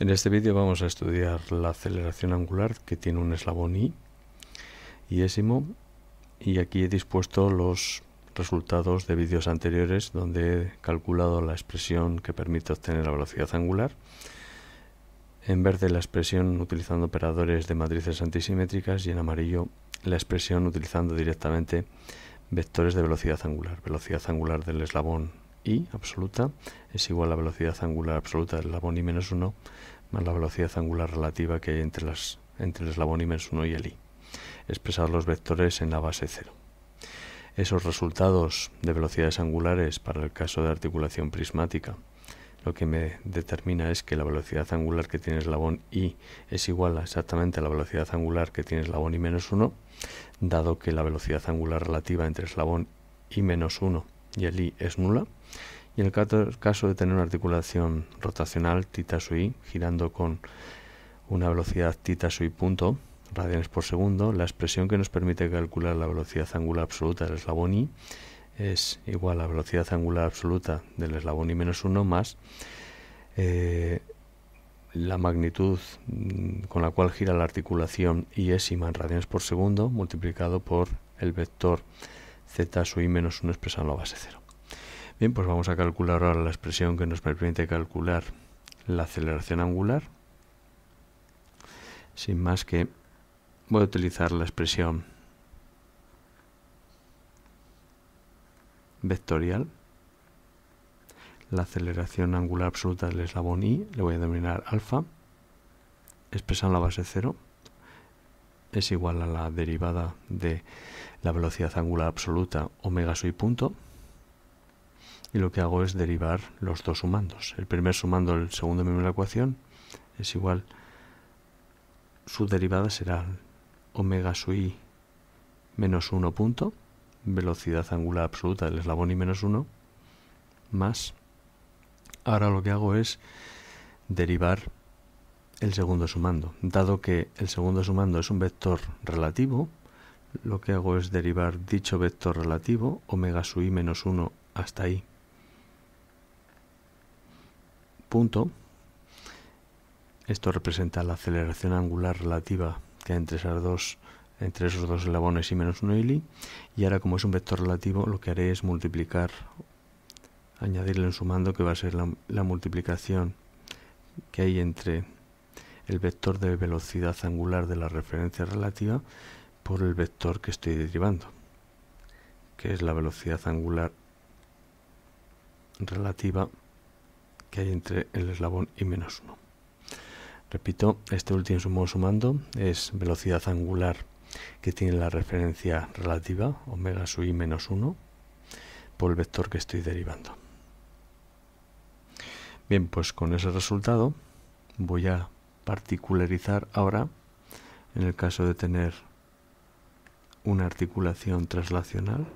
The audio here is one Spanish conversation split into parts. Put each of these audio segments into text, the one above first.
En este vídeo vamos a estudiar la aceleración angular que tiene un eslabón i y ésimo y aquí he dispuesto los resultados de vídeos anteriores donde he calculado la expresión que permite obtener la velocidad angular. En verde la expresión utilizando operadores de matrices antisimétricas y en amarillo la expresión utilizando directamente vectores de velocidad angular, velocidad angular del eslabón i absoluta es igual a la velocidad angular absoluta del eslabón i menos 1 más la velocidad angular relativa que hay entre, las, entre el eslabón i menos 1 y el i. Expresar los vectores en la base 0. Esos resultados de velocidades angulares para el caso de articulación prismática lo que me determina es que la velocidad angular que tiene el eslabón i es igual a exactamente a la velocidad angular que tiene el eslabón i menos 1, dado que la velocidad angular relativa entre eslabón i menos 1 y el i es nula. Y en el caso de tener una articulación rotacional tita sub i girando con una velocidad tita sub i punto, radianes por segundo, la expresión que nos permite calcular la velocidad angular absoluta del eslabón i es igual a la velocidad angular absoluta del eslabón i menos 1 más eh, la magnitud mm, con la cual gira la articulación i es i radianes por segundo multiplicado por el vector z sub i menos 1 expresado en la base 0. Bien, pues vamos a calcular ahora la expresión que nos permite calcular la aceleración angular. Sin más que voy a utilizar la expresión vectorial. La aceleración angular absoluta del eslabón i le voy a denominar alfa, expresando la base 0 es igual a la derivada de la velocidad angular absoluta omega sub punto y lo que hago es derivar los dos sumandos. El primer sumando el segundo miembro de la ecuación es igual, su derivada será omega sub i menos 1 punto, velocidad angular absoluta del eslabón y menos 1, más, ahora lo que hago es derivar el segundo sumando. Dado que el segundo sumando es un vector relativo, lo que hago es derivar dicho vector relativo, omega su i menos 1 hasta i. Punto. Esto representa la aceleración angular relativa que hay entre dos entre esos dos eslabones y menos 1 y y ahora como es un vector relativo lo que haré es multiplicar añadirle un sumando que va a ser la multiplicación que hay entre el vector de velocidad angular de la referencia relativa por el vector que estoy derivando, que es la velocidad angular relativa que hay entre el eslabón y menos 1. Repito, este último sumo sumando es velocidad angular que tiene la referencia relativa, omega sub i menos 1, por el vector que estoy derivando. Bien, pues con ese resultado voy a particularizar ahora en el caso de tener una articulación traslacional.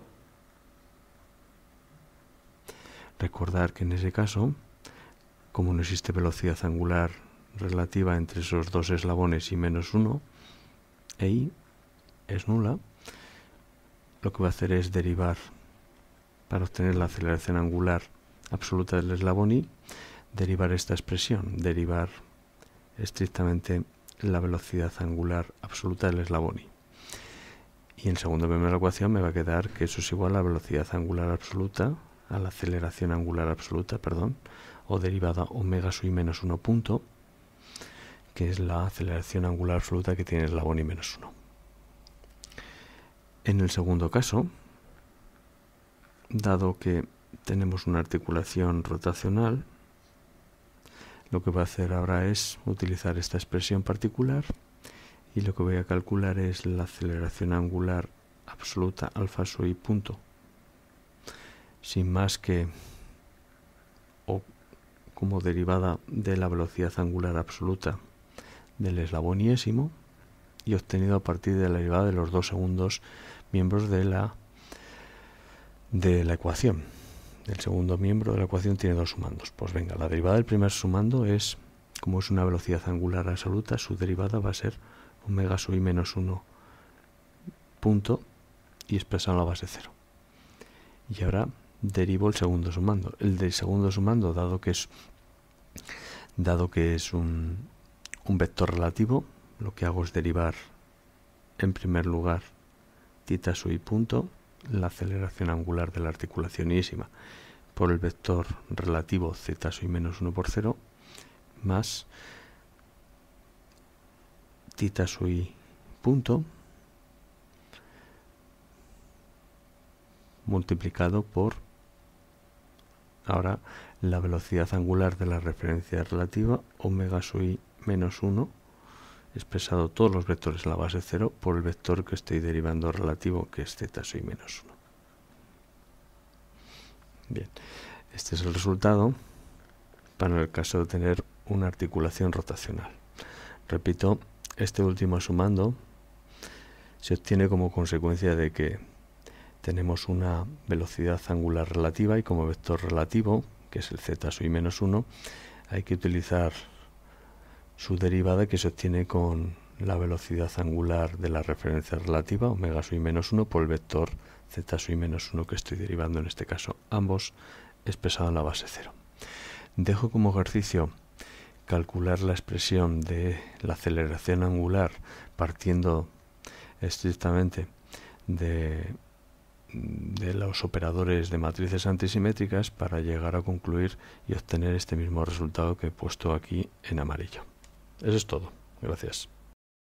Recordar que en ese caso, como no existe velocidad angular relativa entre esos dos eslabones y menos uno, e i es nula, lo que va a hacer es derivar para obtener la aceleración angular absoluta del eslabón y derivar esta expresión, derivar estrictamente la velocidad angular absoluta del eslabón Y en segunda primera ecuación me va a quedar que eso es igual a la velocidad angular absoluta, a la aceleración angular absoluta, perdón, o derivada omega sub i menos 1 punto, que es la aceleración angular absoluta que tiene el eslabón i menos 1. En el segundo caso, dado que tenemos una articulación rotacional, lo que voy a hacer ahora es utilizar esta expresión particular y lo que voy a calcular es la aceleración angular absoluta alfa sub punto. Sin más que o como derivada de la velocidad angular absoluta del eslabón y obtenido a partir de la derivada de los dos segundos miembros de la de la ecuación el segundo miembro de la ecuación tiene dos sumandos. Pues venga, la derivada del primer sumando es, como es una velocidad angular absoluta, su derivada va a ser omega sub i menos 1 punto y expresado en la base 0. Y ahora derivo el segundo sumando. El del segundo sumando, dado que es, dado que es un, vector relativo, lo que hago es derivar en primer lugar tita sub i punto la aceleración angular de la articulación ísima por el vector relativo z soy menos 1 por 0 más tita i punto multiplicado por ahora la velocidad angular de la referencia relativa omega i menos 1 expresado todos los vectores en la base 0 por el vector que estoy derivando relativo, que es z soy menos 1. Bien, este es el resultado para el caso de tener una articulación rotacional. Repito, este último sumando se obtiene como consecuencia de que tenemos una velocidad angular relativa y como vector relativo, que es el z soy menos 1, hay que utilizar su derivada que se obtiene con la velocidad angular de la referencia relativa, omega sub menos 1, por el vector z sub menos 1 que estoy derivando en este caso, ambos expresados en la base 0. Dejo como ejercicio calcular la expresión de la aceleración angular partiendo estrictamente de, los operadores de matrices antisimétricas para llegar a concluir y obtener este mismo resultado que he puesto aquí en amarillo. Eso es todo. Gracias.